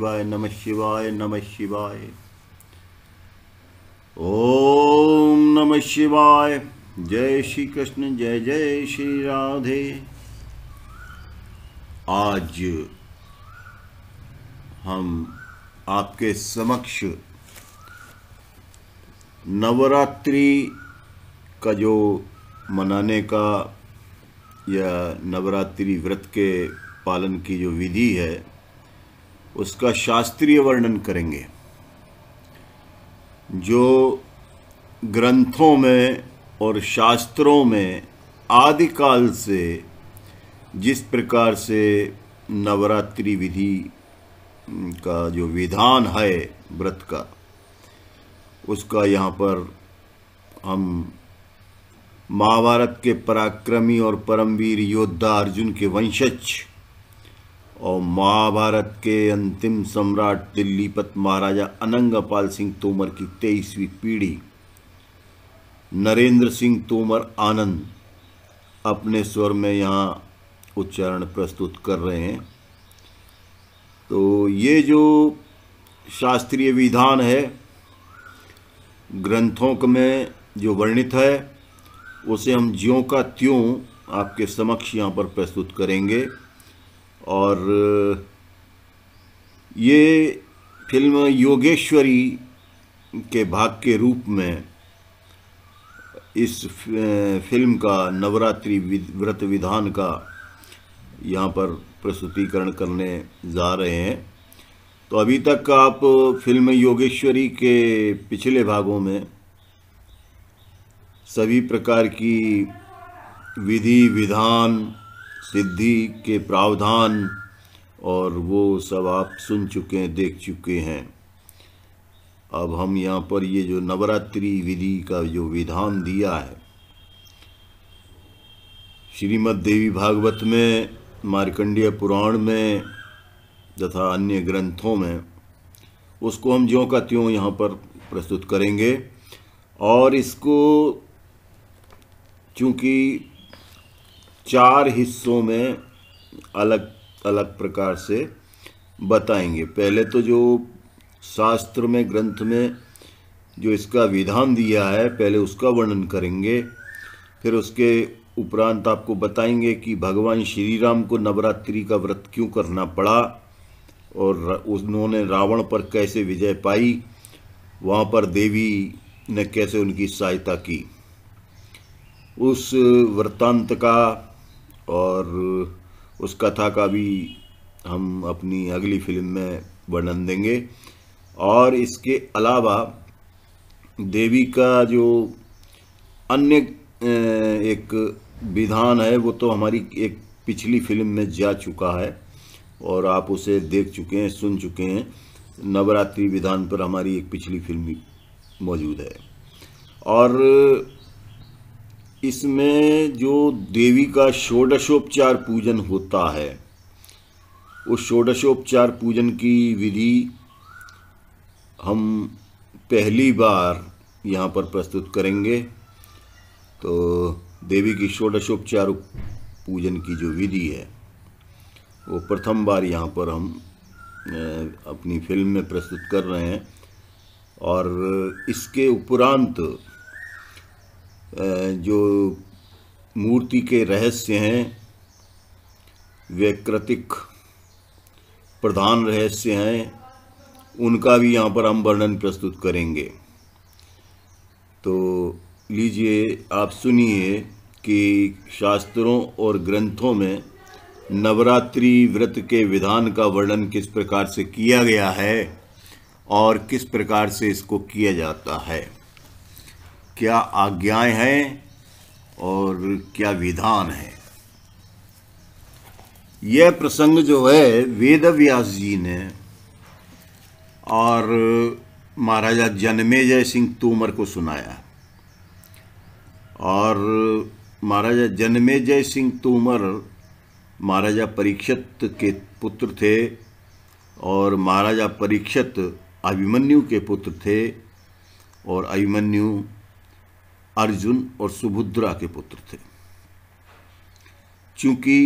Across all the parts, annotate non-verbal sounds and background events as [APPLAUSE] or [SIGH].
शिवाय नमः शिवाय नमः शिवाय ओम नमः शिवाय जय श्री कृष्ण जय जय श्री राधे आज हम आपके समक्ष नवरात्रि का जो मनाने का या नवरात्रि व्रत के पालन की जो विधि है उसका शास्त्रीय वर्णन करेंगे जो ग्रंथों में और शास्त्रों में आदिकाल से जिस प्रकार से नवरात्रि विधि का जो विधान है व्रत का उसका यहाँ पर हम महाभारत के पराक्रमी और परमवीर योद्धा अर्जुन के वंशज और महाभारत के अंतिम सम्राट दिल्लीपत महाराजा अनंगपाल सिंह तोमर की तेईसवीं पीढ़ी नरेंद्र सिंह तोमर आनंद अपने स्वर में यहाँ उच्चारण प्रस्तुत कर रहे हैं तो ये जो शास्त्रीय विधान है ग्रंथों में जो वर्णित है उसे हम ज्यों का त्यों आपके समक्ष यहाँ पर प्रस्तुत करेंगे और ये फिल्म योगेश्वरी के भाग के रूप में इस फिल्म का नवरात्रि व्रत विधान का यहाँ पर प्रस्तुतिकरण करने जा रहे हैं तो अभी तक आप फिल्म योगेश्वरी के पिछले भागों में सभी प्रकार की विधि विधान सिद्धि के प्रावधान और वो सब आप सुन चुके हैं देख चुके हैं अब हम यहाँ पर ये जो नवरात्रि विधि का जो विधान दिया है श्रीमद् देवी भागवत में मार्कंडीय पुराण में तथा अन्य ग्रंथों में उसको हम ज्यों का त्यों यहाँ पर प्रस्तुत करेंगे और इसको चूँकि चार हिस्सों में अलग अलग प्रकार से बताएंगे पहले तो जो शास्त्र में ग्रंथ में जो इसका विधान दिया है पहले उसका वर्णन करेंगे फिर उसके उपरांत आपको बताएंगे कि भगवान श्री राम को नवरात्रि का व्रत क्यों करना पड़ा और उन्होंने रावण पर कैसे विजय पाई वहाँ पर देवी ने कैसे उनकी सहायता की उस वृत्तांत का और उस कथा का भी हम अपनी अगली फिल्म में वर्णन देंगे और इसके अलावा देवी का जो अन्य एक विधान है वो तो हमारी एक पिछली फिल्म में जा चुका है और आप उसे देख चुके हैं सुन चुके हैं नवरात्रि विधान पर हमारी एक पिछली फिल्म मौजूद है और इसमें जो देवी का षोडशोपचार पूजन होता है उस षोडशोपचार पूजन की विधि हम पहली बार यहाँ पर प्रस्तुत करेंगे तो देवी की षोडशोपचार पूजन की जो विधि है वो प्रथम बार यहाँ पर हम अपनी फिल्म में प्रस्तुत कर रहे हैं और इसके उपरांत जो मूर्ति के रहस्य हैं व्यकृतिक प्रधान रहस्य हैं उनका भी यहाँ पर हम वर्णन प्रस्तुत करेंगे तो लीजिए आप सुनिए कि शास्त्रों और ग्रंथों में नवरात्रि व्रत के विधान का वर्णन किस प्रकार से किया गया है और किस प्रकार से इसको किया जाता है क्या आज्ञाएं हैं और क्या विधान है यह प्रसंग जो है वेद व्यास जी ने और महाराजा जन्मेजय सिंह तोमर को सुनाया और महाराजा जय सिंह तोमर महाराजा परीक्षित के पुत्र थे और महाराजा परीक्षित अभिमन्यु के पुत्र थे और अभिमन्यु अर्जुन और सुभद्रा के पुत्र थे चूंकि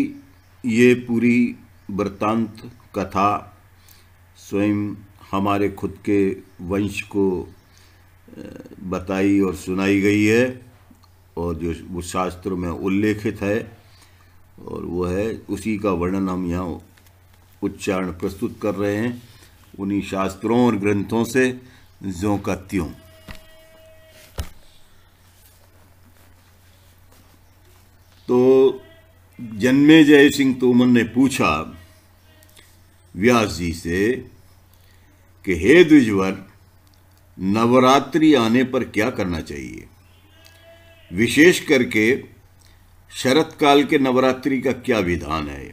ये पूरी वृतांत कथा स्वयं हमारे खुद के वंश को बताई और सुनाई गई है और जो वो शास्त्र में उल्लेखित है और वो है उसी का वर्णन हम यहाँ उच्चारण प्रस्तुत कर रहे हैं उन्हीं शास्त्रों और ग्रंथों से जो का त्यों जन्मे जय सिंह तोमर ने पूछा व्यास जी से कि हे द्विजवर नवरात्रि आने पर क्या करना चाहिए विशेष करके शरत काल के नवरात्रि का क्या विधान है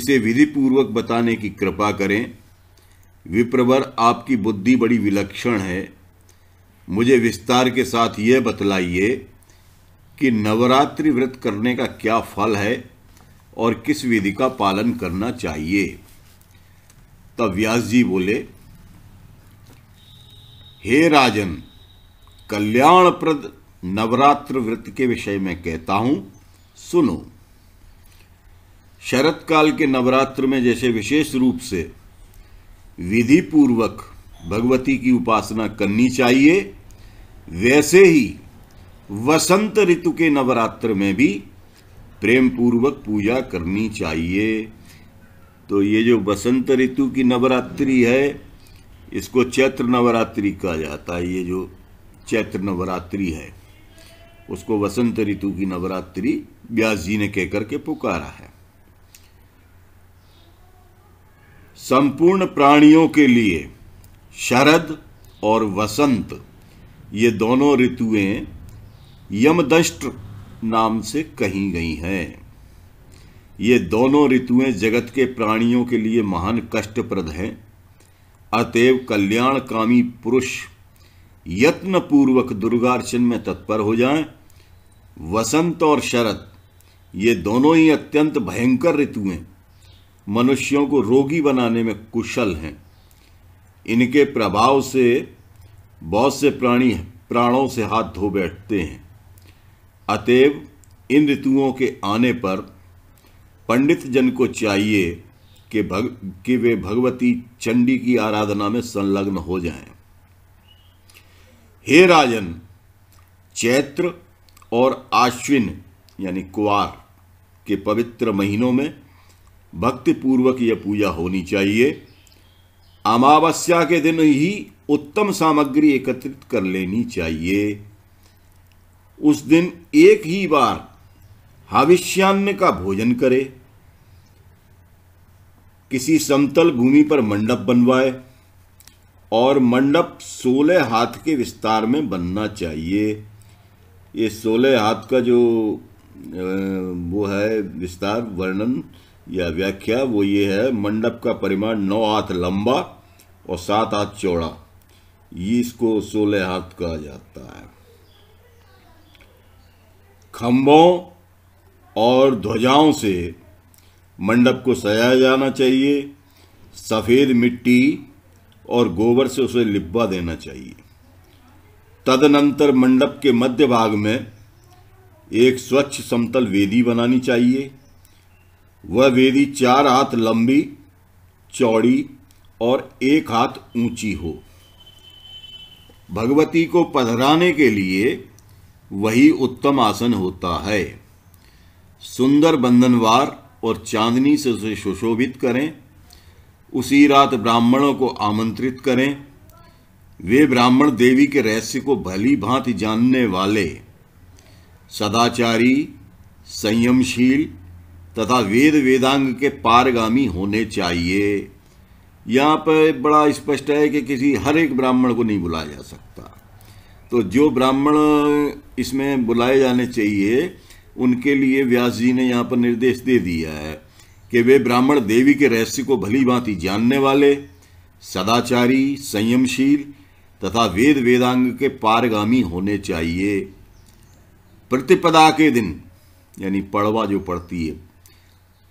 इसे विधिपूर्वक बताने की कृपा करें विप्रवर आपकी बुद्धि बड़ी विलक्षण है मुझे विस्तार के साथ यह बतलाइए कि नवरात्रि व्रत करने का क्या फल है और किस विधि का पालन करना चाहिए तब व्यास जी बोले हे राजन कल्याणप्रद नवरात्र व्रत के विषय में कहता हूं सुनो शरत काल के नवरात्र में जैसे विशेष रूप से विधि पूर्वक भगवती की उपासना करनी चाहिए वैसे ही वसंत ऋतु के नवरात्र में भी प्रेम पूर्वक पूजा करनी चाहिए तो ये जो बसंत ऋतु की नवरात्रि है इसको चैत्र नवरात्रि कहा जाता है ये जो चैत्र नवरात्रि है उसको वसंत ऋतु की नवरात्रि व्यास जी ने कहकर के पुकारा है संपूर्ण प्राणियों के लिए शरद और वसंत ये दोनों ऋतुएं यमदष्ट नाम से कही गई हैं ये दोनों ऋतुएं जगत के प्राणियों के लिए महान कष्टप्रद हैं अतएव कल्याणकामी पुरुष यत्नपूर्वक दुर्गार्चन में तत्पर हो जाएं वसंत और शरद ये दोनों ही अत्यंत भयंकर ऋतुएं मनुष्यों को रोगी बनाने में कुशल हैं इनके प्रभाव से बहुत से प्राणी प्राणों से हाथ धो बैठते हैं अतएव इन ऋतुओं के आने पर पंडित जन को चाहिए कि भग कि वे भगवती चंडी की आराधना में संलग्न हो जाएं। हे राजन चैत्र और आश्विन यानी कुवार के पवित्र महीनों में भक्तिपूर्वक यह पूजा होनी चाहिए अमावस्या के दिन ही उत्तम सामग्री एकत्रित कर लेनी चाहिए उस दिन एक ही बार हाविष्यान्न का भोजन करे किसी समतल भूमि पर मंडप बनवाए और मंडप सोलह हाथ के विस्तार में बनना चाहिए ये सोलह हाथ का जो वो है विस्तार वर्णन या व्याख्या वो ये है मंडप का परिमाण नौ हाथ लंबा और सात हाथ चौड़ा ये इसको सोलह हाथ कहा जाता है खम्भों और ध्वजाओं से मंडप को सजाया जाना चाहिए सफ़ेद मिट्टी और गोबर से उसे लिब्बा देना चाहिए तदनंतर मंडप के मध्य भाग में एक स्वच्छ समतल वेदी बनानी चाहिए वह वेदी चार हाथ लंबी चौड़ी और एक हाथ ऊंची हो भगवती को पधराने के लिए वही उत्तम आसन होता है सुंदर बंधनवार और चांदनी से उसे सुशोभित करें उसी रात ब्राह्मणों को आमंत्रित करें वे ब्राह्मण देवी के रहस्य को भली भांति जानने वाले सदाचारी संयमशील तथा वेद वेदांग के पारगामी होने चाहिए यहाँ पर बड़ा स्पष्ट है कि किसी हर एक ब्राह्मण को नहीं बुलाया जा सकता तो जो ब्राह्मण इसमें बुलाए जाने चाहिए उनके लिए व्यास जी ने यहाँ पर निर्देश दे दिया है कि वे ब्राह्मण देवी के रहस्य को भली भांति जानने वाले सदाचारी संयमशील तथा वेद वेदांग के पारगामी होने चाहिए प्रतिपदा के दिन यानी पड़वा जो पड़ती है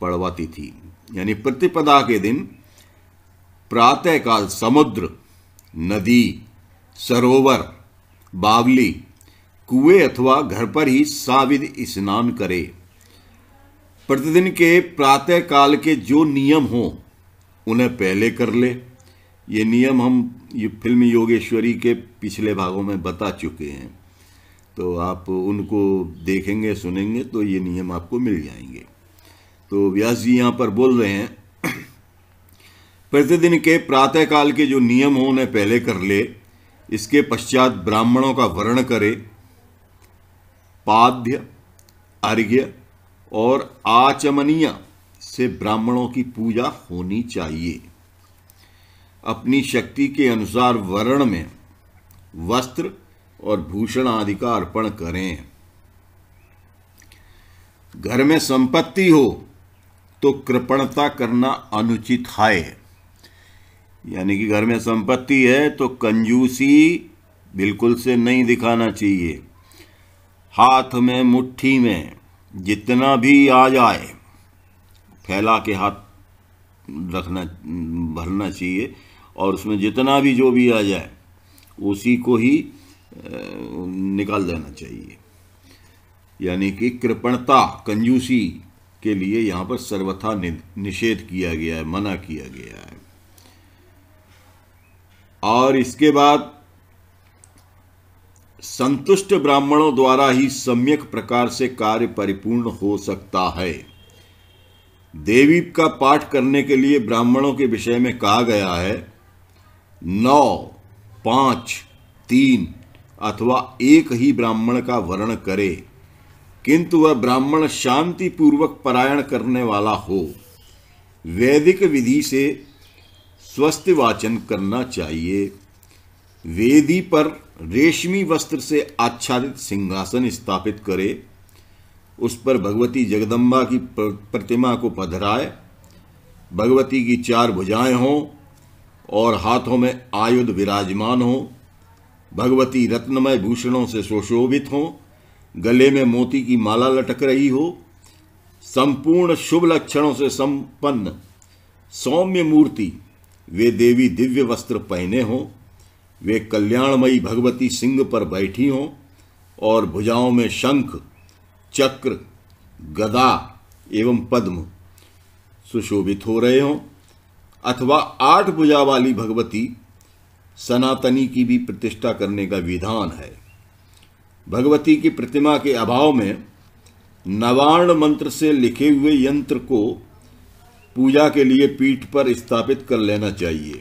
पड़वा तिथि यानी प्रतिपदा के दिन प्रातःकाल समुद्र नदी सरोवर बावली कुएं अथवा घर पर ही साविध स्नान करे प्रतिदिन के प्रातः काल के जो नियम हो उन्हें पहले कर ले ये नियम हम ये फिल्म योगेश्वरी के पिछले भागों में बता चुके हैं तो आप उनको देखेंगे सुनेंगे तो ये नियम आपको मिल जाएंगे तो व्यास जी यहाँ पर बोल रहे हैं [CLEARS THROAT] प्रतिदिन के प्रातः काल के जो नियम हो उन्हें पहले कर ले इसके पश्चात ब्राह्मणों का वर्ण करे पाद्य अर्घ्य और आचमनीय से ब्राह्मणों की पूजा होनी चाहिए अपनी शक्ति के अनुसार वर्ण में वस्त्र और भूषण आदि का अर्पण करें घर में संपत्ति हो तो कृपणता करना अनुचित है यानी कि घर में संपत्ति है तो कंजूसी बिल्कुल से नहीं दिखाना चाहिए हाथ में मुट्ठी में जितना भी आ जाए फैला के हाथ रखना भरना चाहिए और उसमें जितना भी जो भी आ जाए उसी को ही निकाल देना चाहिए यानी कि कृपणता कंजूसी के लिए यहाँ पर सर्वथा निषेध किया गया है मना किया गया है और इसके बाद संतुष्ट ब्राह्मणों द्वारा ही सम्यक प्रकार से कार्य परिपूर्ण हो सकता है देवी का पाठ करने के लिए ब्राह्मणों के विषय में कहा गया है नौ पांच तीन अथवा एक ही ब्राह्मण का वर्ण करे किंतु वह ब्राह्मण शांतिपूर्वक परायण करने वाला हो वैदिक विधि से स्वस्थ वाचन करना चाहिए वेदी पर रेशमी वस्त्र से आच्छादित सिंहासन स्थापित करे उस पर भगवती जगदम्बा की प्रतिमा को पधराए भगवती की चार भुजाएं हों और हाथों में आयुध विराजमान हो भगवती रत्नमय भूषणों से सुशोभित हों गले में मोती की माला लटक रही हो संपूर्ण शुभ लक्षणों से संपन्न सौम्य मूर्ति वे देवी दिव्य वस्त्र पहने हों वे कल्याणमयी भगवती सिंह पर बैठी हों और भुजाओं में शंख चक्र गदा एवं पद्म सुशोभित हो रहे हों अथवा आठ भुजा वाली भगवती सनातनी की भी प्रतिष्ठा करने का विधान है भगवती की प्रतिमा के अभाव में नवार्ण मंत्र से लिखे हुए यंत्र को पूजा के लिए पीठ पर स्थापित कर लेना चाहिए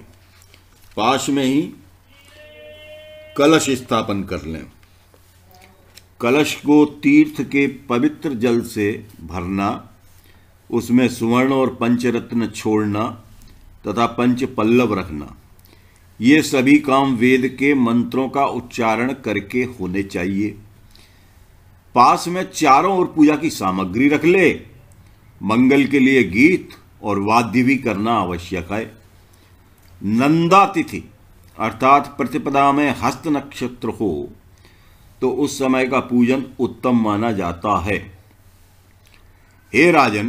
पास में ही कलश स्थापन कर लें कलश को तीर्थ के पवित्र जल से भरना उसमें सुवर्ण और पंचरत्न छोड़ना तथा पंच पल्लव रखना ये सभी काम वेद के मंत्रों का उच्चारण करके होने चाहिए पास में चारों ओर पूजा की सामग्री रख ले मंगल के लिए गीत और वाद्य भी करना आवश्यक है नंदा तिथि अर्थात प्रतिपदा में हस्त नक्षत्र हो तो उस समय का पूजन उत्तम माना जाता है हे राजन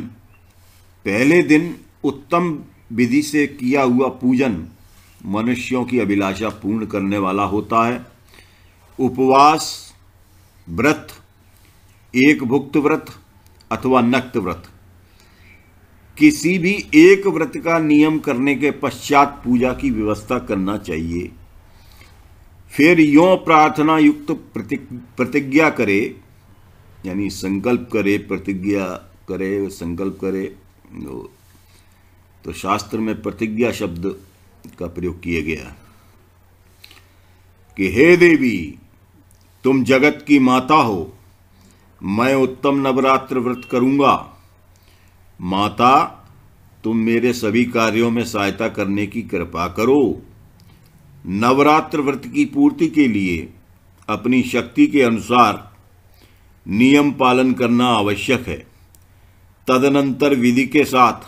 पहले दिन उत्तम विधि से किया हुआ पूजन मनुष्यों की अभिलाषा पूर्ण करने वाला होता है उपवास व्रत एक भुक्त व्रत अथवा नक्त व्रत किसी भी एक व्रत का नियम करने के पश्चात पूजा की व्यवस्था करना चाहिए फिर यो प्रार्थना युक्त प्रतिज्ञा करे यानी संकल्प करे प्रतिज्ञा करे संकल्प करे तो, तो शास्त्र में प्रतिज्ञा शब्द का प्रयोग किया गया कि हे देवी तुम जगत की माता हो मैं उत्तम नवरात्र व्रत करूंगा माता तुम मेरे सभी कार्यों में सहायता करने की कृपा करो नवरात्र व्रत की पूर्ति के लिए अपनी शक्ति के अनुसार नियम पालन करना आवश्यक है तदनंतर विधि के साथ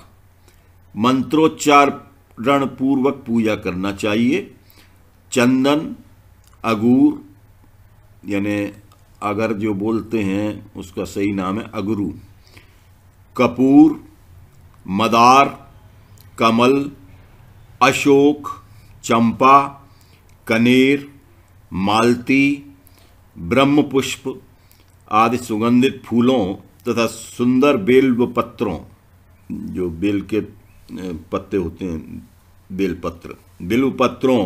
मंत्रोच्चारण पूर्वक पूजा करना चाहिए चंदन अगूर यानी अगर जो बोलते हैं उसका सही नाम है अगरू कपूर मदार कमल अशोक चंपा कनेर मालती ब्रह्मपुष्प आदि सुगंधित फूलों तथा सुंदर बेल व पत्रों जो बेल के पत्ते होते हैं बेलपत्र पत्रों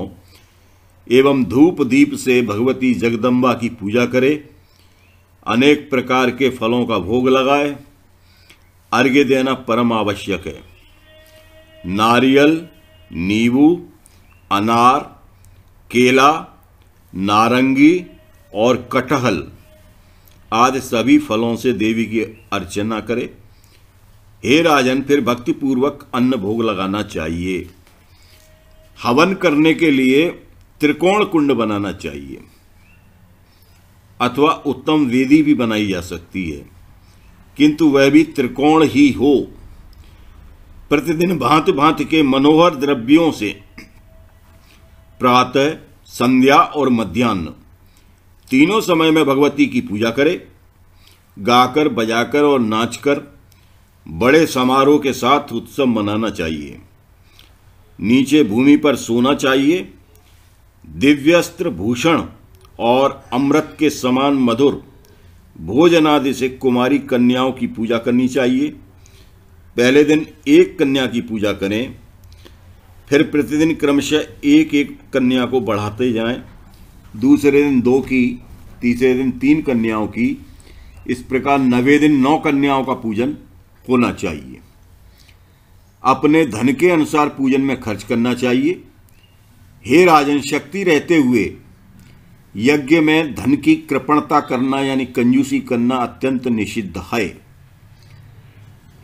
एवं धूप दीप से भगवती जगदम्बा की पूजा करें अनेक प्रकार के फलों का भोग लगाए अर्घ्य देना परम आवश्यक है नारियल नींबू अनार केला नारंगी और कटहल आदि सभी फलों से देवी की अर्चना करें हे राजन फिर भक्तिपूर्वक अन्न भोग लगाना चाहिए हवन करने के लिए त्रिकोण कुंड बनाना चाहिए अथवा उत्तम वेदी भी बनाई जा सकती है किंतु वह भी त्रिकोण ही हो प्रतिदिन भांति भांति के मनोहर द्रव्यों से प्रातः संध्या और मध्यान्ह तीनों समय में भगवती की पूजा करे गाकर बजाकर और नाचकर बड़े समारोह के साथ उत्सव मनाना चाहिए नीचे भूमि पर सोना चाहिए दिव्यस्त्र भूषण और अमृत के समान मधुर भोजन आदि से कुमारी कन्याओं की पूजा करनी चाहिए पहले दिन एक कन्या की पूजा करें फिर प्रतिदिन क्रमशः एक एक कन्या को बढ़ाते जाएं, दूसरे दिन दो की तीसरे दिन तीन कन्याओं की इस प्रकार नवे दिन नौ कन्याओं का पूजन होना चाहिए अपने धन के अनुसार पूजन में खर्च करना चाहिए हे राजन शक्ति रहते हुए यज्ञ में धन की कृपणता करना यानी कंजूसी करना अत्यंत निषिद्ध है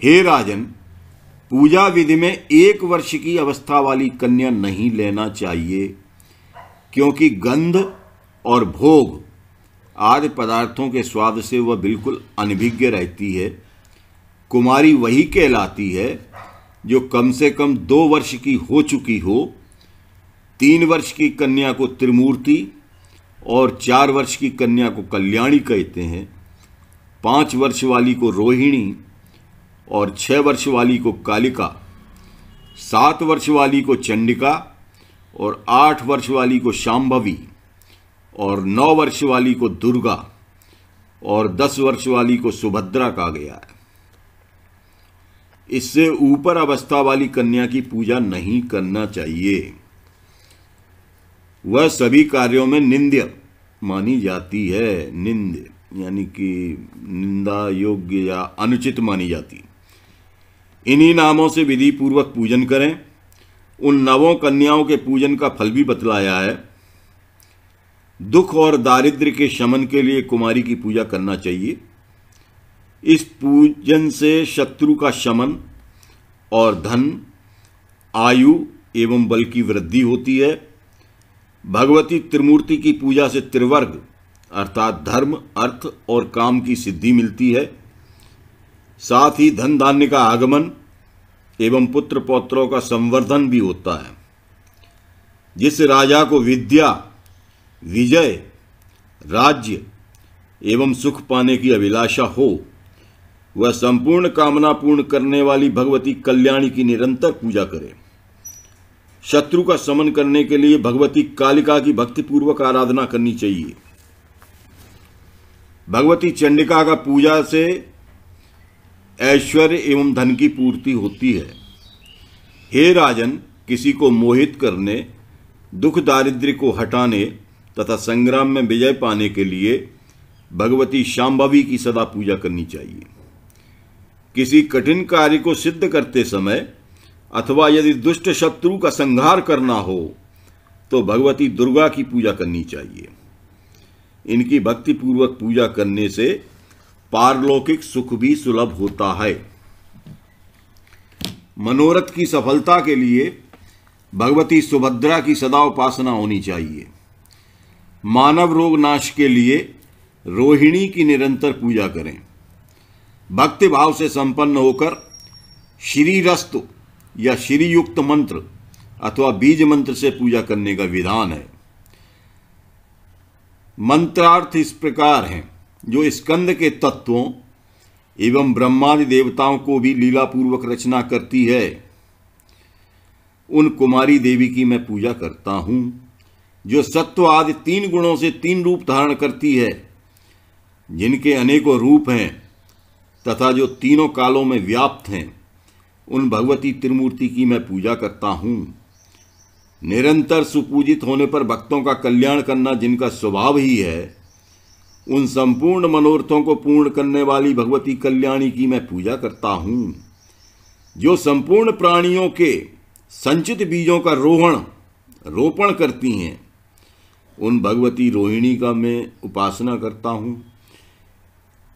हे राजन पूजा विधि में एक वर्ष की अवस्था वाली कन्या नहीं लेना चाहिए क्योंकि गंध और भोग आदि पदार्थों के स्वाद से वह बिल्कुल अनभिज्ञ रहती है कुमारी वही कहलाती है जो कम से कम दो वर्ष की हो चुकी हो तीन वर्ष की कन्या को त्रिमूर्ति और चार वर्ष की कन्या को कल्याणी कहते हैं पाँच वर्ष वाली को रोहिणी और छः वर्ष वाली को कालिका सात वर्ष वाली को चंडिका और आठ वर्ष वाली को शाम्भवी और नौ वर्ष वाली को दुर्गा और दस वर्ष वाली को सुभद्रा कहा गया है इससे ऊपर अवस्था वाली कन्या की पूजा नहीं करना चाहिए वह सभी कार्यों में निंद्य मानी जाती है निंद यानी कि निंदा योग्य या अनुचित मानी जाती इन्हीं नामों से विधि पूर्वक पूजन करें उन नवों कन्याओं के पूजन का फल भी बतलाया है दुख और दारिद्र्य के शमन के लिए कुमारी की पूजा करना चाहिए इस पूजन से शत्रु का शमन और धन आयु एवं बल की वृद्धि होती है भगवती त्रिमूर्ति की पूजा से त्रिवर्ग अर्थात धर्म अर्थ और काम की सिद्धि मिलती है साथ ही धन धान्य का आगमन एवं पुत्र पौत्रों का संवर्धन भी होता है जिस राजा को विद्या विजय राज्य एवं सुख पाने की अभिलाषा हो वह संपूर्ण कामना पूर्ण करने वाली भगवती कल्याणी की निरंतर पूजा करें शत्रु का समन करने के लिए भगवती कालिका की भक्तिपूर्वक आराधना करनी चाहिए भगवती चंडिका का पूजा से ऐश्वर्य एवं धन की पूर्ति होती है हे राजन किसी को मोहित करने दुख दारिद्र्य को हटाने तथा संग्राम में विजय पाने के लिए भगवती शाम्भवी की सदा पूजा करनी चाहिए किसी कठिन कार्य को सिद्ध करते समय अथवा यदि दुष्ट शत्रु का संहार करना हो तो भगवती दुर्गा की पूजा करनी चाहिए इनकी भक्ति पूर्वक पूजा करने से पारलौकिक सुख भी सुलभ होता है मनोरथ की सफलता के लिए भगवती सुभद्रा की सदा उपासना होनी चाहिए मानव रोग नाश के लिए रोहिणी की निरंतर पूजा करें भक्ति भाव से संपन्न होकर श्रीरस्त या श्रीयुक्त मंत्र अथवा बीज मंत्र से पूजा करने का विधान है मंत्रार्थ इस प्रकार हैं जो स्कंद के तत्वों एवं ब्रह्मादि देवताओं को भी लीलापूर्वक रचना करती है उन कुमारी देवी की मैं पूजा करता हूं जो सत्व आदि तीन गुणों से तीन रूप धारण करती है जिनके अनेकों रूप हैं तथा जो तीनों कालों में व्याप्त हैं उन भगवती त्रिमूर्ति की मैं पूजा करता हूँ निरंतर सुपूजित होने पर भक्तों का कल्याण करना जिनका स्वभाव ही है उन संपूर्ण मनोरथों को पूर्ण करने वाली भगवती कल्याणी की मैं पूजा करता हूँ जो संपूर्ण प्राणियों के संचित बीजों का रोहण रोपण करती हैं उन भगवती रोहिणी का मैं उपासना करता हूँ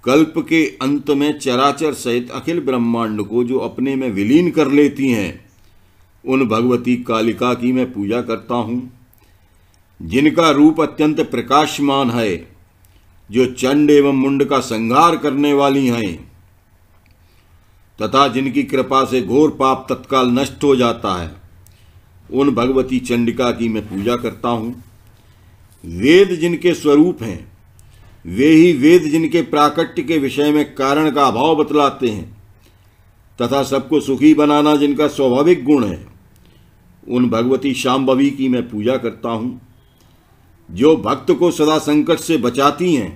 कल्प के अंत में चराचर सहित अखिल ब्रह्मांड को जो अपने में विलीन कर लेती हैं उन भगवती कालिका की मैं पूजा करता हूँ जिनका रूप अत्यंत प्रकाशमान है जो चंड एवं मुंड का संहार करने वाली हैं तथा जिनकी कृपा से घोर पाप तत्काल नष्ट हो जाता है उन भगवती चंडिका की मैं पूजा करता हूँ वेद जिनके स्वरूप हैं वे ही वेद जिनके प्राकट्य के विषय में कारण का अभाव बतलाते हैं तथा सबको सुखी बनाना जिनका स्वाभाविक गुण है उन भगवती शाम्भवी की मैं पूजा करता हूँ जो भक्त को सदा संकट से बचाती हैं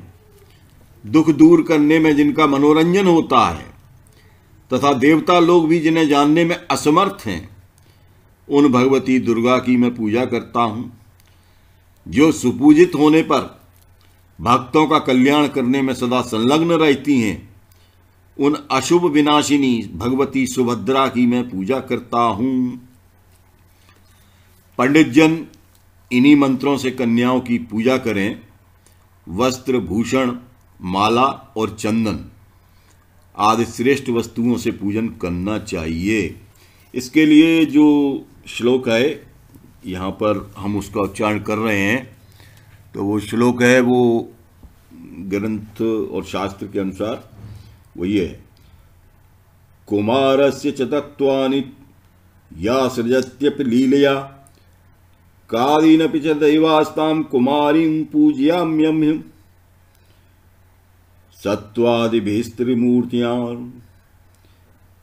दुख दूर करने में जिनका मनोरंजन होता है तथा देवता लोग भी जिन्हें जानने में असमर्थ हैं उन भगवती दुर्गा की मैं पूजा करता हूँ जो सुपूजित होने पर भक्तों का कल्याण करने में सदा संलग्न रहती हैं उन अशुभ विनाशिनी भगवती सुभद्रा की मैं पूजा करता हूं पंडित जन इन्हीं मंत्रों से कन्याओं की पूजा करें वस्त्र भूषण माला और चंदन आदि श्रेष्ठ वस्तुओं से पूजन करना चाहिए इसके लिए जो श्लोक है यहाँ पर हम उसका उच्चारण कर रहे हैं तो वो श्लोक है वो ग्रंथ और शास्त्र के अनुसार वो ये है कुमार से चतत्वानि या सृजत्यपि लीलया कालीनपि च दैवास्तां कुमारीं पूजयाम्यं हिम् सत्वादिभिस्त्रिमूर्तियां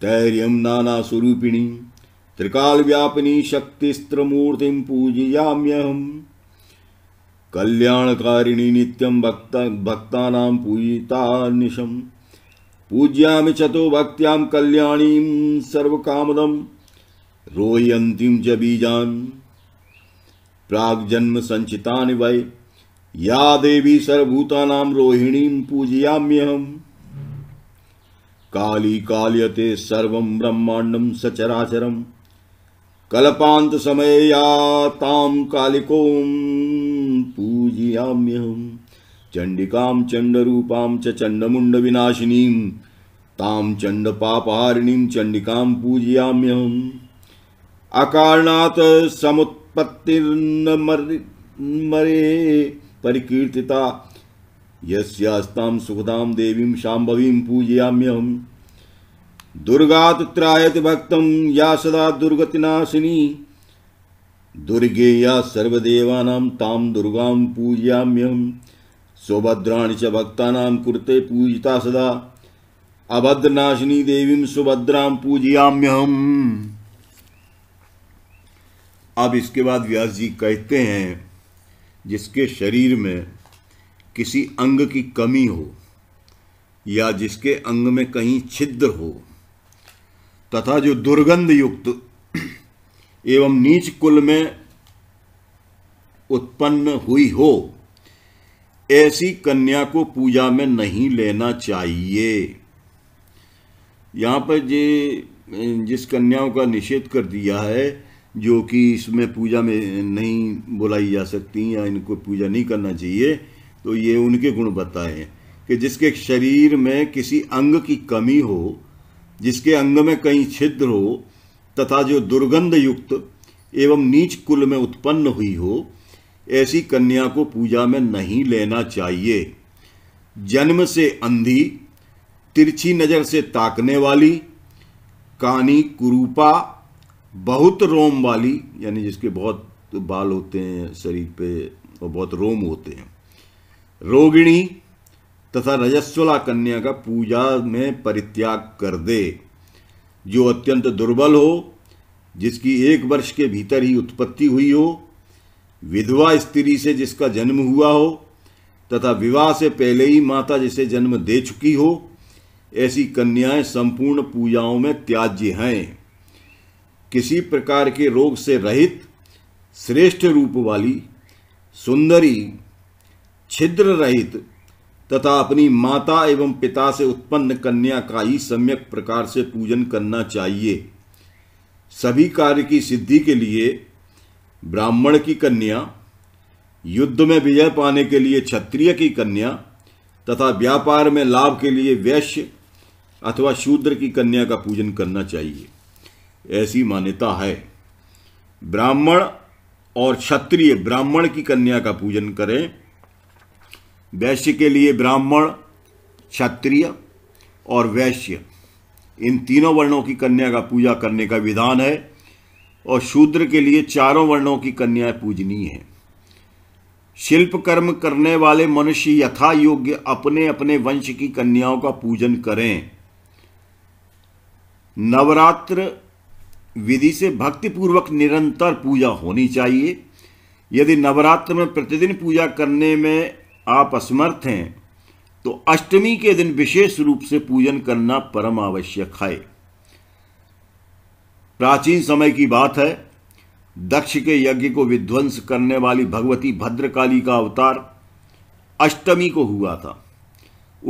तैर्यं नानास्वरूपिणी त्रिकालव्यापिनी शक्तिस्त्रमूर्तिं पूजयाम्यहम् कल्याणकारिणी नित्यं भक्त भक्तानां पूजितानिशं पूज्यामि च तो भक्त्यां कल्याणीं सर्वकामदं रोयन्तीं च बीजान् प्राग्जन्मसञ्चितानि वै या देवी सर्वभूतानां रोहिणीं पूजयाम्यहम् काली काल्यते सर्वं ब्रह्माण्डं सचराचरं कल्पान्तसमये या तां कालिकोम् पूजयाम्यहम् चण्डिकां चण्डरूपां च चण्डमुण्डविनाशिनीं तां चण्डपापहारिणीं चण्डिकां पूजयाम्यहम् अकारणात् समुत्पत्तिर्नमरे परिकीर्तिता यस्यास्तां सुखदां देवीं शाम्भवीं पूजयाम्यहम् दुर्गात् त्रायति भक्तं या सदा दुर्गतिनाशिनी दुर्गेया सर्वदेवानाम ताम दुर्गाम पूजयाम्यहं सुभद्राणि च भक्तानां कृते पूजिता सदा अभद्रनाशिनी देवीं सुभद्रां पूजयाम्यहम् अब इसके बाद व्यास जी कहते हैं जिसके शरीर में किसी अंग की कमी हो या जिसके अंग में कहीं छिद्र हो तथा जो दुर्गंध युक्त एवं नीच कुल में उत्पन्न हुई हो ऐसी कन्या को पूजा में नहीं लेना चाहिए यहाँ पर जे जिस कन्याओं का निषेध कर दिया है जो कि इसमें पूजा में नहीं बुलाई जा सकती या इनको पूजा नहीं करना चाहिए तो ये उनके गुण बताए कि जिसके शरीर में किसी अंग की कमी हो जिसके अंग में कहीं छिद्र हो तथा जो दुर्गंध युक्त एवं नीच कुल में उत्पन्न हुई हो ऐसी कन्या को पूजा में नहीं लेना चाहिए जन्म से अंधी तिरछी नज़र से ताकने वाली कानी कुरूपा बहुत रोम वाली यानी जिसके बहुत बाल होते हैं शरीर पे और बहुत रोम होते हैं रोगिणी तथा रजस्वला कन्या का पूजा में परित्याग कर दे जो अत्यंत दुर्बल हो जिसकी एक वर्ष के भीतर ही उत्पत्ति हुई हो विधवा स्त्री से जिसका जन्म हुआ हो तथा विवाह से पहले ही माता जिसे जन्म दे चुकी हो ऐसी कन्याएं संपूर्ण पूजाओं में त्याज्य हैं किसी प्रकार के रोग से रहित श्रेष्ठ रूप वाली सुंदरी छिद्र रहित तथा अपनी माता एवं पिता से उत्पन्न कन्या का ही सम्यक प्रकार से पूजन करना चाहिए सभी कार्य की सिद्धि के लिए ब्राह्मण की कन्या युद्ध में विजय पाने के लिए क्षत्रिय की कन्या तथा व्यापार में लाभ के लिए वैश्य अथवा शूद्र की कन्या का पूजन करना चाहिए ऐसी मान्यता है ब्राह्मण और क्षत्रिय ब्राह्मण की कन्या का पूजन करें वैश्य के लिए ब्राह्मण क्षत्रिय और वैश्य इन तीनों वर्णों की कन्या का पूजा करने का विधान है और शूद्र के लिए चारों वर्णों की कन्या पूजनीय है शिल्प कर्म करने वाले मनुष्य यथा योग्य अपने अपने वंश की कन्याओं का पूजन करें नवरात्र विधि से भक्तिपूर्वक निरंतर पूजा होनी चाहिए यदि नवरात्र में प्रतिदिन पूजा करने में आप असमर्थ हैं तो अष्टमी के दिन विशेष रूप से पूजन करना परम आवश्यक है प्राचीन समय की बात है दक्ष के यज्ञ को विध्वंस करने वाली भगवती भद्रकाली का अवतार अष्टमी को हुआ था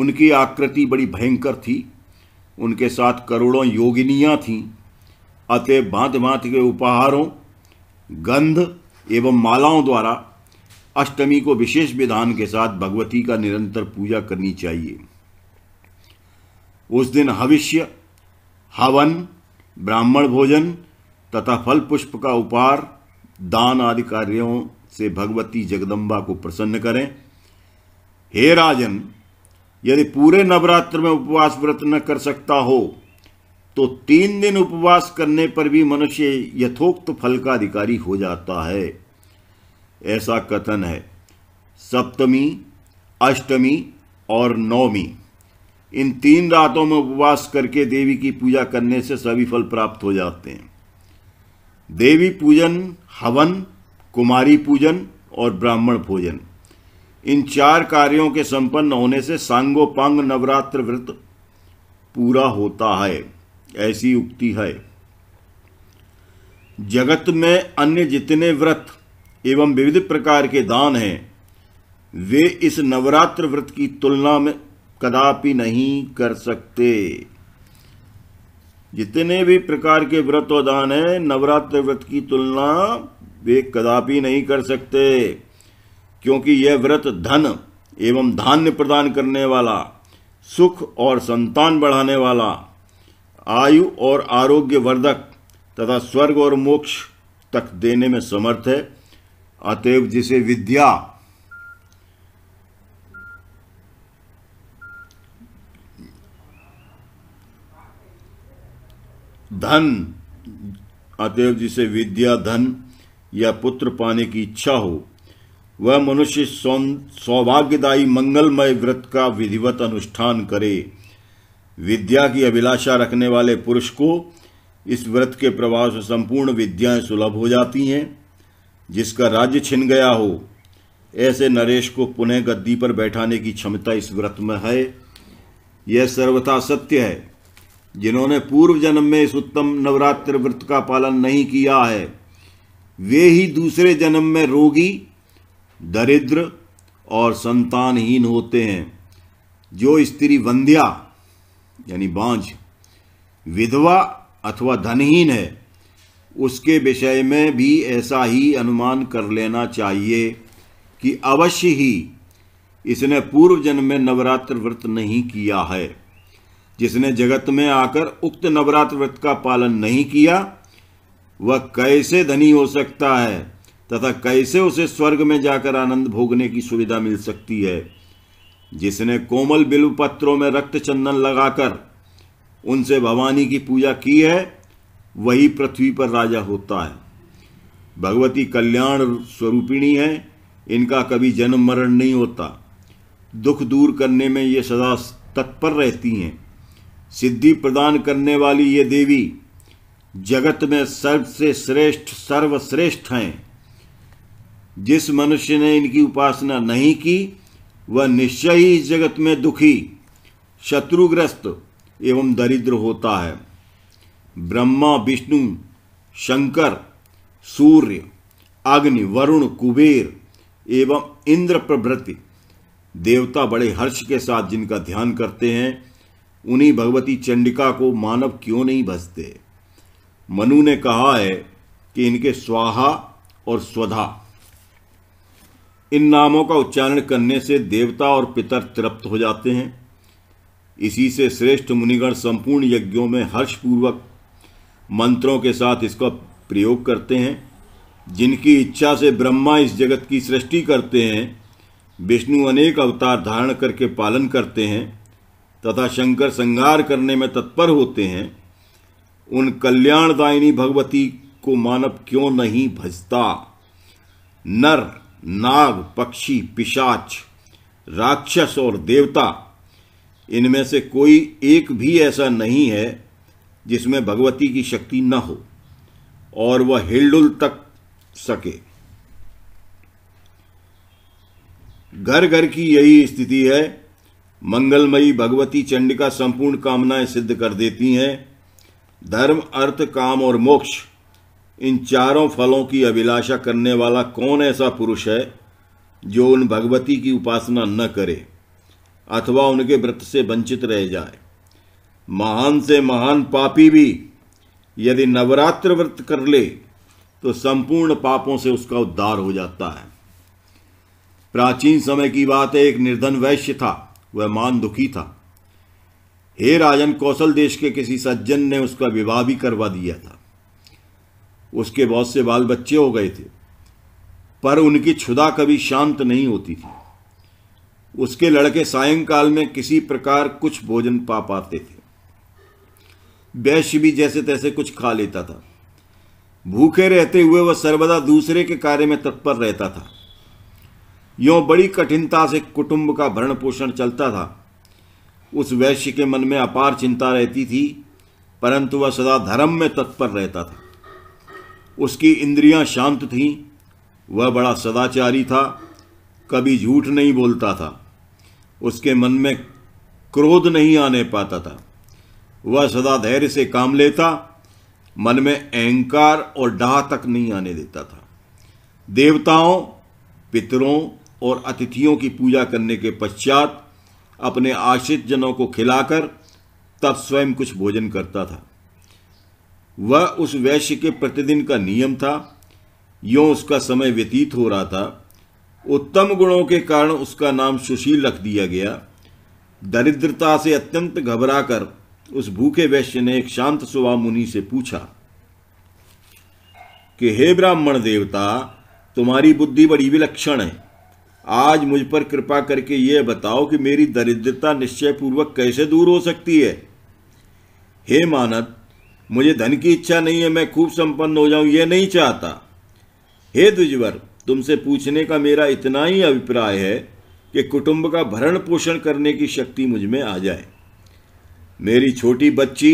उनकी आकृति बड़ी भयंकर थी उनके साथ करोड़ों योगिनियां थीं अतः भांत भांत के उपहारों गंध एवं मालाओं द्वारा अष्टमी को विशेष विधान के साथ भगवती का निरंतर पूजा करनी चाहिए उस दिन हविष्य हवन ब्राह्मण भोजन तथा फल पुष्प का उपहार दान आदि कार्यों से भगवती जगदम्बा को प्रसन्न करें हे राजन यदि पूरे नवरात्र में उपवास व्रत न कर सकता हो तो तीन दिन उपवास करने पर भी मनुष्य यथोक्त फल का अधिकारी हो जाता है ऐसा कथन है सप्तमी अष्टमी और नौमी इन तीन रातों में उपवास करके देवी की पूजा करने से सभी फल प्राप्त हो जाते हैं देवी पूजन हवन कुमारी पूजन और ब्राह्मण भोजन इन चार कार्यों के संपन्न होने से सांगोपांग नवरात्र व्रत पूरा होता है ऐसी उक्ति है जगत में अन्य जितने व्रत एवं विविध प्रकार के दान हैं वे इस नवरात्र व्रत की तुलना में कदापि नहीं कर सकते जितने भी प्रकार के व्रत और दान है नवरात्र व्रत की तुलना वे कदापि नहीं कर सकते क्योंकि यह व्रत धन एवं धान्य प्रदान करने वाला सुख और संतान बढ़ाने वाला आयु और आरोग्य वर्धक तथा स्वर्ग और मोक्ष तक देने में समर्थ है अतएव जिसे विद्या धन अतएव जिसे विद्या धन या पुत्र पाने की इच्छा हो वह मनुष्य सौभाग्यदायी मंगलमय व्रत का विधिवत अनुष्ठान करे विद्या की अभिलाषा रखने वाले पुरुष को इस व्रत के प्रभाव से संपूर्ण विद्याएं सुलभ हो जाती हैं जिसका राज्य छिन गया हो ऐसे नरेश को पुनः गद्दी पर बैठाने की क्षमता इस व्रत में है यह सर्वथा सत्य है जिन्होंने पूर्व जन्म में इस उत्तम नवरात्र व्रत का पालन नहीं किया है वे ही दूसरे जन्म में रोगी दरिद्र और संतानहीन होते हैं जो स्त्री वंध्या यानी बांझ विधवा अथवा धनहीन है उसके विषय में भी ऐसा ही अनुमान कर लेना चाहिए कि अवश्य ही इसने पूर्व जन्म में नवरात्र व्रत नहीं किया है जिसने जगत में आकर उक्त नवरात्र व्रत का पालन नहीं किया वह कैसे धनी हो सकता है तथा कैसे उसे स्वर्ग में जाकर आनंद भोगने की सुविधा मिल सकती है जिसने कोमल बिल्व पत्रों में रक्त चंदन लगाकर उनसे भवानी की पूजा की है वही पृथ्वी पर राजा होता है भगवती कल्याण स्वरूपिणी है इनका कभी जन्म मरण नहीं होता दुख दूर करने में ये सदा तत्पर रहती हैं सिद्धि प्रदान करने वाली ये देवी जगत में सबसे श्रेष्ठ सर्वश्रेष्ठ हैं जिस मनुष्य ने इनकी उपासना नहीं की वह निश्चय ही इस जगत में दुखी शत्रुग्रस्त एवं दरिद्र होता है ब्रह्मा विष्णु शंकर सूर्य अग्नि वरुण कुबेर एवं इंद्र प्रभृति देवता बड़े हर्ष के साथ जिनका ध्यान करते हैं उन्हीं भगवती चंडिका को मानव क्यों नहीं भजते मनु ने कहा है कि इनके स्वाहा और स्वधा इन नामों का उच्चारण करने से देवता और पितर तृप्त हो जाते हैं इसी से श्रेष्ठ मुनिगण संपूर्ण यज्ञों में हर्षपूर्वक मंत्रों के साथ इसका प्रयोग करते हैं जिनकी इच्छा से ब्रह्मा इस जगत की सृष्टि करते हैं विष्णु अनेक अवतार धारण करके पालन करते हैं तथा शंकर संहार करने में तत्पर होते हैं उन कल्याणदायिनी भगवती को मानव क्यों नहीं भजता नर नाग पक्षी पिशाच राक्षस और देवता इनमें से कोई एक भी ऐसा नहीं है जिसमें भगवती की शक्ति न हो और वह हिलडुल तक सके घर घर की यही स्थिति है मंगलमयी भगवती चंडिका संपूर्ण कामनाएं सिद्ध कर देती हैं धर्म अर्थ काम और मोक्ष इन चारों फलों की अभिलाषा करने वाला कौन ऐसा पुरुष है जो उन भगवती की उपासना न करे अथवा उनके व्रत से वंचित रह जाए महान से महान पापी भी यदि नवरात्र व्रत कर ले तो संपूर्ण पापों से उसका उद्धार हो जाता है प्राचीन समय की बात है एक निर्धन वैश्य था वह मान दुखी था हे राजन कौशल देश के किसी सज्जन ने उसका विवाह भी करवा दिया था उसके बहुत से बाल बच्चे हो गए थे पर उनकी क्षुदा कभी शांत नहीं होती थी उसके लड़के सायंकाल में किसी प्रकार कुछ भोजन पा पाते थे वैश्य भी जैसे तैसे कुछ खा लेता था भूखे रहते हुए वह सर्वदा दूसरे के कार्य में तत्पर रहता था यो बड़ी कठिनता से कुटुंब का भरण पोषण चलता था उस वैश्य के मन में अपार चिंता रहती थी परंतु वह सदा धर्म में तत्पर रहता था उसकी इंद्रियां शांत थीं वह बड़ा सदाचारी था कभी झूठ नहीं बोलता था उसके मन में क्रोध नहीं आने पाता था वह सदा धैर्य से काम लेता मन में अहंकार और डाह तक नहीं आने देता था देवताओं पितरों और अतिथियों की पूजा करने के पश्चात अपने आश्रित जनों को खिलाकर तब स्वयं कुछ भोजन करता था वह उस वैश्य के प्रतिदिन का नियम था यो उसका समय व्यतीत हो रहा था उत्तम गुणों के कारण उसका नाम सुशील रख दिया गया दरिद्रता से अत्यंत घबराकर उस भूखे वैश्य ने एक शांत स्वभाव मुनि से पूछा कि हे ब्राह्मण देवता तुम्हारी बुद्धि बड़ी विलक्षण है आज मुझ पर कृपा करके यह बताओ कि मेरी दरिद्रता निश्चय पूर्वक कैसे दूर हो सकती है हे मानत मुझे धन की इच्छा नहीं है मैं खूब संपन्न हो जाऊं यह नहीं चाहता हे द्विजवर तुमसे पूछने का मेरा इतना ही अभिप्राय है कि कुटुंब का भरण पोषण करने की शक्ति मुझ में आ जाए मेरी छोटी बच्ची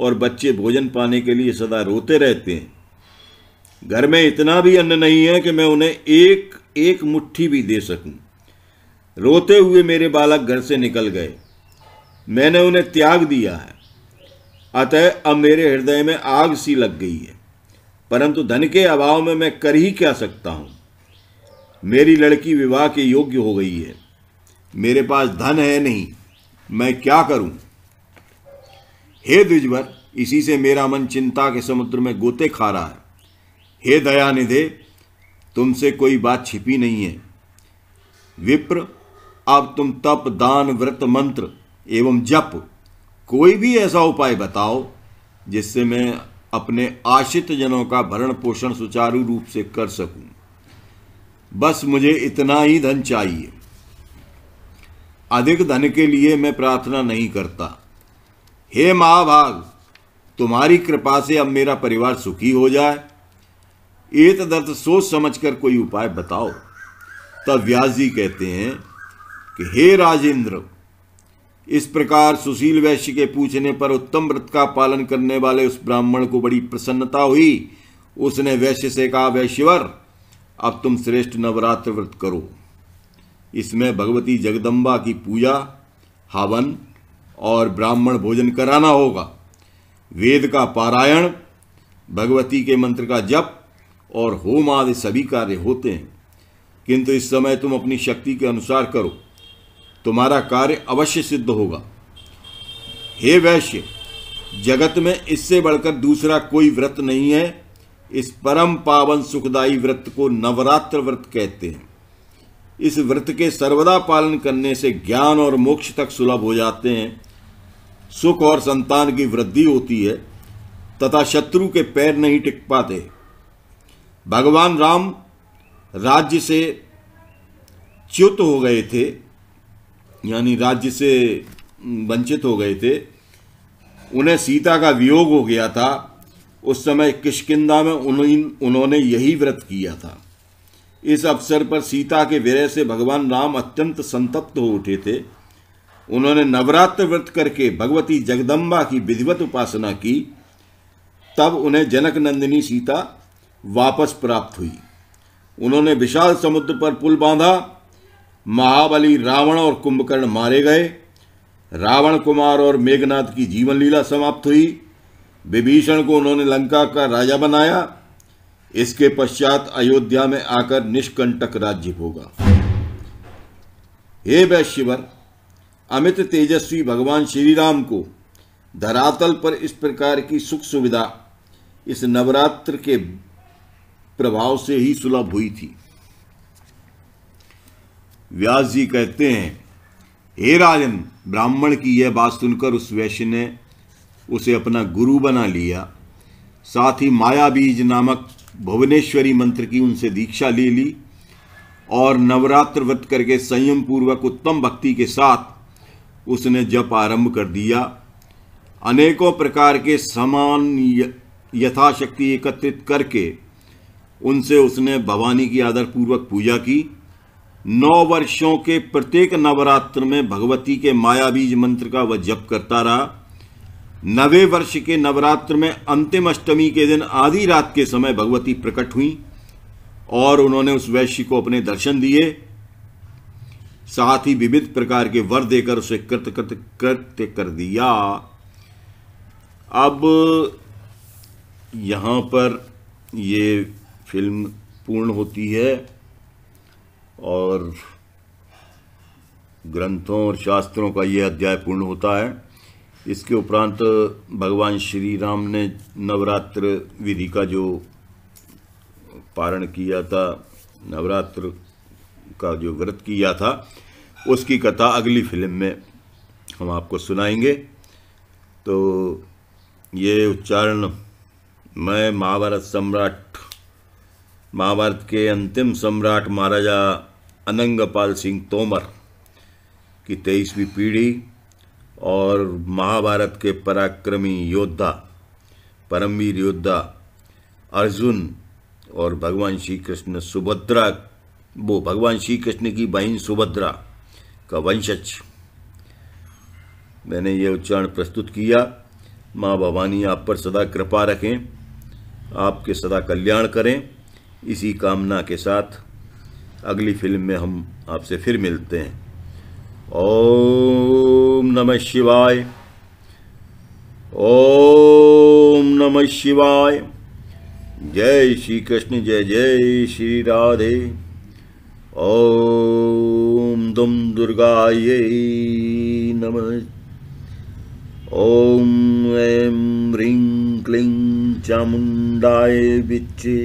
और बच्चे भोजन पाने के लिए सदा रोते रहते हैं घर में इतना भी अन्न नहीं है कि मैं उन्हें एक एक मुट्ठी भी दे सकूं। रोते हुए मेरे बालक घर से निकल गए मैंने उन्हें त्याग दिया है अतः अब मेरे हृदय में आग सी लग गई है परंतु धन के अभाव में मैं कर ही क्या सकता हूँ मेरी लड़की विवाह के योग्य हो गई है मेरे पास धन है नहीं मैं क्या करूँ हे द्विजवर इसी से मेरा मन चिंता के समुद्र में गोते खा रहा है हे दया निधे तुमसे कोई बात छिपी नहीं है विप्र अब तुम तप दान व्रत मंत्र एवं जप कोई भी ऐसा उपाय बताओ जिससे मैं अपने आश्रित जनों का भरण पोषण सुचारू रूप से कर सकूं बस मुझे इतना ही धन चाहिए अधिक धन के लिए मैं प्रार्थना नहीं करता हे महाभाग तुम्हारी कृपा से अब मेरा परिवार सुखी हो जाए एक दर्द सोच समझकर कोई उपाय बताओ तब व्यास जी कहते हैं कि हे राजेंद्र इस प्रकार सुशील वैश्य के पूछने पर उत्तम व्रत का पालन करने वाले उस ब्राह्मण को बड़ी प्रसन्नता हुई उसने वैश्य से कहा वैश्यवर अब तुम श्रेष्ठ नवरात्र व्रत करो इसमें भगवती जगदम्बा की पूजा हवन और ब्राह्मण भोजन कराना होगा वेद का पारायण भगवती के मंत्र का जप और होम आदि सभी कार्य होते हैं किंतु इस समय तुम अपनी शक्ति के अनुसार करो तुम्हारा कार्य अवश्य सिद्ध होगा हे वैश्य जगत में इससे बढ़कर दूसरा कोई व्रत नहीं है इस परम पावन सुखदायी व्रत को नवरात्र व्रत कहते हैं इस व्रत के सर्वदा पालन करने से ज्ञान और मोक्ष तक सुलभ हो जाते हैं सुख और संतान की वृद्धि होती है तथा शत्रु के पैर नहीं टिक पाते भगवान राम राज्य से च्युत हो गए थे यानी राज्य से वंचित हो गए थे उन्हें सीता का वियोग हो गया था उस समय किशकिंदा में उन्होंने यही व्रत किया था इस अवसर पर सीता के विरह से भगवान राम अत्यंत संतप्त हो उठे थे उन्होंने नवरात्र व्रत करके भगवती जगदम्बा की विधिवत उपासना की तब उन्हें जनक नंदिनी सीता वापस प्राप्त हुई उन्होंने विशाल समुद्र पर पुल बांधा महाबली रावण और कुंभकर्ण मारे गए रावण कुमार और मेघनाथ की जीवन लीला समाप्त हुई विभीषण को उन्होंने लंका का राजा बनाया इसके पश्चात अयोध्या में आकर निष्कंटक राज्य होगा हे वैश्यवर अमित तेजस्वी भगवान श्री राम को धरातल पर इस प्रकार की सुख सुविधा इस नवरात्र के प्रभाव से ही सुलभ हुई थी व्यास जी कहते हैं हे राजन ब्राह्मण की यह बात सुनकर उस वैश्य ने उसे अपना गुरु बना लिया साथ ही माया बीज नामक भुवनेश्वरी मंत्र की उनसे दीक्षा ले ली और नवरात्र व्रत करके संयम पूर्वक उत्तम भक्ति के साथ उसने जप आरंभ कर दिया अनेकों प्रकार के समान यथाशक्ति एकत्रित करके उनसे उसने भवानी की आदर पूर्वक पूजा की नौ वर्षों के प्रत्येक नवरात्र में भगवती के माया बीज मंत्र का वह जप करता रहा नवे वर्ष के नवरात्र में अंतिम अष्टमी के दिन आधी रात के समय भगवती प्रकट हुई और उन्होंने उस वैश्य को अपने दर्शन दिए साथ ही विविध प्रकार के वर देकर उसे कृत कृत कृत्य कर दिया अब यहां पर ये फिल्म पूर्ण होती है और ग्रंथों और शास्त्रों का यह अध्याय पूर्ण होता है इसके उपरांत भगवान श्री राम ने नवरात्र विधि का जो पारण किया था नवरात्र का जो व्रत किया था उसकी कथा अगली फिल्म में हम आपको सुनाएंगे तो ये उच्चारण मैं महाभारत सम्राट महाभारत के अंतिम सम्राट महाराजा अनंगपाल सिंह तोमर की तेईसवीं पीढ़ी और महाभारत के पराक्रमी योद्धा परमवीर योद्धा अर्जुन और भगवान श्री कृष्ण सुभद्रा वो भगवान श्री कृष्ण की बहन सुभद्रा का वंशज मैंने ये उच्चारण प्रस्तुत किया माँ भवानी आप पर सदा कृपा रखें आपके सदा कल्याण करें इसी कामना के साथ अगली फिल्म में हम आपसे फिर मिलते हैं ॐ नमः शिवाय ॐ नमः शिवाय जय श्रीकृष्ण जय जय श्रीराधे दुं दुर्गायै नम ॐ ह्रीं क्लीं चामुण्डाय विच्चे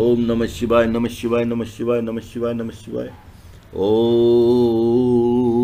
ॐ नमः शिवाय नमः शिवाय नमः शिवाय नमः शिवाय नमः शिवाय Oh.